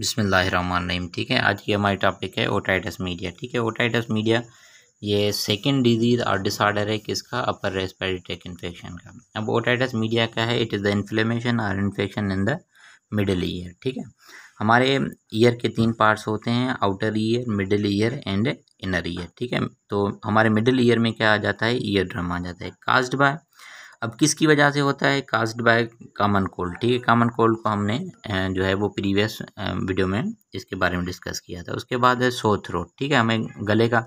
बिसमीम ठीक है आज की हमारी टॉपिक है ओटाइटस मीडिया ठीक है ओटाइटस मीडिया ये सेकेंड डिजीज़ और डिसऑर्डर है किसका अपर रेस्पिरेटरी इन्फेक्शन का अब ओटाइटस मीडिया क्या है इट इज़ द इन्फ्लेमेशन और infection in the middle ear ठीक है हमारे ईयर के तीन पार्ट्स होते हैं outer ear middle ear and inner ear ठीक है तो हमारे मिडिल ईयर में क्या आ जाता है ईयर ड्रम आ जाता है कास्ड बाय अब किसकी वजह से होता है कास्ट बाय कामन कोल्ड ठीक है कॉमन कोल्ड को हमने जो है वो प्रीवियस वीडियो में इसके बारे में डिस्कस किया था उसके बाद है सो थ्रोट ठीक है हमें गले का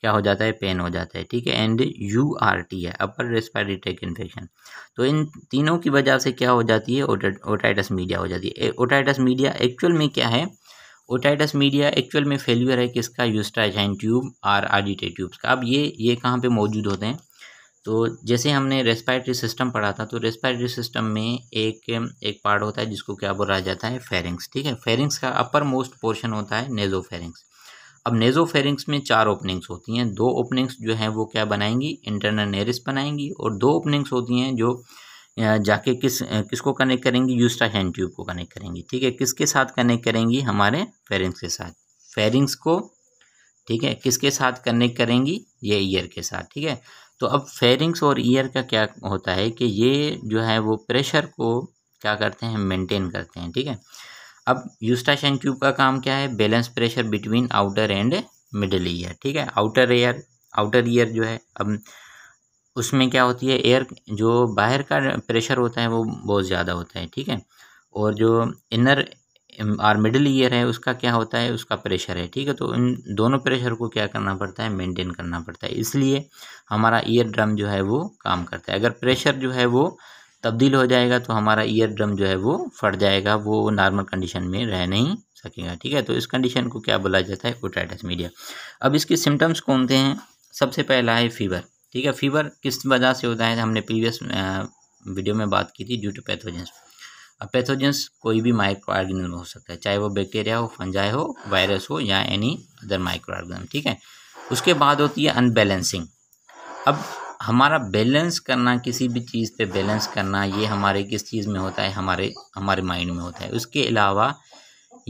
क्या हो जाता है पेन हो जाता है ठीक है एंड यू आर टी है अपर रेस्पायरेटरी इन्फेक्शन तो इन तीनों की वजह से क्या हो जाती है ओटाइटस मीडिया हो जाती है ओटाइटस मीडिया एक्चुअल में क्या है ओटाइटस मीडिया एक्चुअल में फेल्यूर है किसका यूस्टाइजाइन ट्यूब और आर टी ट्यूब्स का अब ये ये कहाँ पर मौजूद होते हैं तो जैसे हमने रेस्पायरेटरी सिस्टम पढ़ा था तो रेस्पायरेटरी सिस्टम में एक एक पार्ट होता है जिसको क्या बोला जाता है फेरिंग्स ठीक है फेरिंग्स का अपर मोस्ट पोर्शन होता है नेजो फेरिंग्स अब नेजो फेरिंग्स में चार ओपनिंग्स होती हैं दो ओपनिंग्स जो हैं वो क्या बनाएंगी इंटरनल नेरिस बनाएंगी और दो ओपनिंग्स होती हैं जो जाके किस किसको कनेक्ट करेंगी हैंड ट्यूब को कनेक्ट करेंगी ठीक है किसके साथ कनेक्ट करेंगी हमारे फेरिंग्स के साथ फेरिंग्स को ठीक है किसके साथ कनेक्ट करेंगी ये ईयर के साथ ठीक है तो अब फेरिंग्स और ईयर का क्या होता है कि ये जो है वो प्रेशर को क्या करते हैं मेंटेन करते हैं ठीक है अब यूस्टाशन ट्यूब का काम क्या है balance pressure between outer and middle ear ठीक है आउटर एयर आउटर ईयर जो है अब उसमें क्या होती है एयर जो बाहर का प्रेशर होता है वो बहुत ज़्यादा होता है ठीक है और जो इनर और मिडिल ईयर है उसका क्या होता है उसका प्रेशर है ठीक है तो इन दोनों प्रेशर को क्या करना पड़ता है मेंटेन करना पड़ता है इसलिए हमारा ईयर ड्रम जो है वो काम करता है अगर प्रेशर जो है वो तब्दील हो जाएगा तो हमारा ईयर ड्रम जो है वो फट जाएगा वो नॉर्मल कंडीशन में रह नहीं सकेगा ठीक है तो इस कंडीशन को क्या बोला जाता है ओटाइटस मीडिया अब इसके सिम्टम्स कौन से हैं सबसे पहला है फीवर ठीक है फीवर किस वजह से होता है हमने प्रीवियस वीडियो में बात की थी ड्यू टू पैथोजेंस अब पैथोजेंस कोई भी माइक्रो ऑर्गेनिज्म हो सकता है चाहे वो बैक्टीरिया हो फंजाए हो वायरस हो या एनी अदर माइक्रो ऑर्गेनिज्म ठीक है उसके बाद होती है अनबैलेंसिंग अब हमारा बैलेंस करना किसी भी चीज़ पे बैलेंस करना ये हमारे किस चीज़ में होता है हमारे हमारे माइंड में होता है उसके अलावा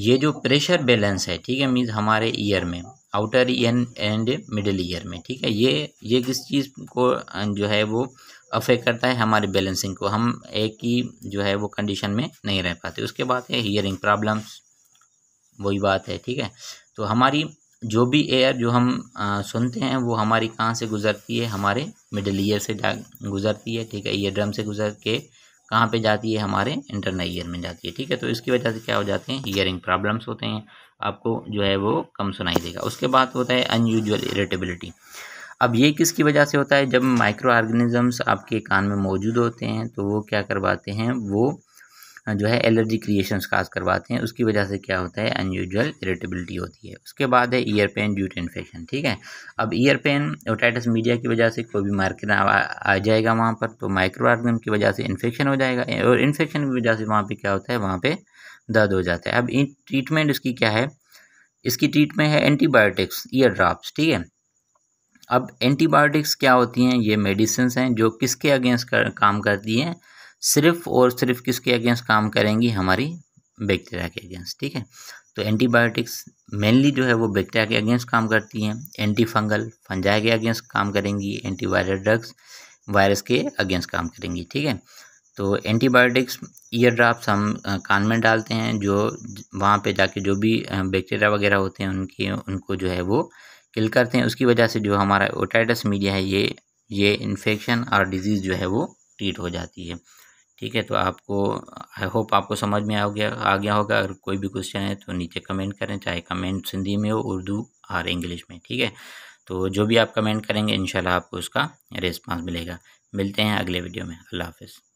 ये जो प्रेशर बैलेंस है ठीक है मीन्स हमारे ईयर में outer ear and middle ear में ठीक है ये ये किस चीज़ को अं, जो है वो अफेक्ट करता है हमारे बैलेंसिंग को हम एक ही जो है वो कंडीशन में नहीं रह पाते उसके बाद है हियरिंग प्रॉब्लम्स वही बात है ठीक है तो हमारी जो भी एयर जो हम आ, सुनते हैं वो हमारी कहाँ से गुजरती है हमारे मिडिल ईयर से गुजरती है ठीक है ईयर ड्रम से गुजर के कहाँ पे जाती है हमारे इंटरनल ईयर में जाती है ठीक है तो इसकी वजह से क्या हो जाते हैं ईयरिंग प्रॉब्लम्स होते हैं आपको जो है वो कम सुनाई देगा उसके बाद होता है अनयूजल इरेटेबिलिटी अब ये किसकी वजह से होता है जब माइक्रो ऑर्गेनिजम्स आपके कान में मौजूद होते हैं तो वो क्या करवाते हैं वो जो है एलर्जी क्रिएशन काज करवाते हैं उसकी वजह से क्या होता है अनयूजल इरिटेबिलिटी होती है उसके बाद है ear pain due to infection ठीक है अब ईयर पेन ओटाइटस मीडिया की वजह से कोई भी मार्केट आ जाएगा वहाँ पर तो माइक्रो आर्गन की वजह से इन्फेक्शन हो जाएगा और इन्फेक्शन की वजह से वहाँ पर क्या होता है वहाँ पर दर्द हो जाता है अब ट्रीटमेंट इसकी क्या है इसकी ट्रीटमेंट है एंटीबायोटिक्स ईयर ड्राप्स ठीक है अब एंटीबायोटिक्स क्या होती हैं ये मेडिसिन हैं जो किसके अगेंस्ट कर, काम करती हैं सिर्फ और सिर्फ किसके अगेंस्ट काम करेंगी हमारी बैक्टीरिया के अगेंस्ट ठीक है तो एंटीबायोटिक्स मेनली जो है वो बैक्टीरिया के अगेंस्ट काम करती हैं एंटी फंगल फंजाई के अगेंस्ट काम करेंगी एंटीवायरल ड्रग्स वायरस के अगेंस्ट काम करेंगी ठीक है तो एंटीबायोटिक्स ईयर ड्राप्स हम कान में डालते हैं जो वहाँ पे जाके जो भी बैक्टीरिया वगैरह होते हैं उनकी उनको जो है वो किल करते हैं उसकी वजह से जो हमारा ओटाइटस मीडिया है ये ये इन्फेक्शन और डिजीज़ जो है वो ट्रीट हो जाती है ठीक है तो आपको आई होप आपको समझ में आ गया आ गया होगा अगर कोई भी क्वेश्चन है तो नीचे कमेंट करें चाहे कमेंट सिंधी में हो उर्दू और इंग्लिश में ठीक है तो जो भी आप कमेंट करेंगे इंशाल्लाह आपको उसका रिस्पांस मिलेगा मिलते हैं अगले वीडियो में अल्लाह हाफिज़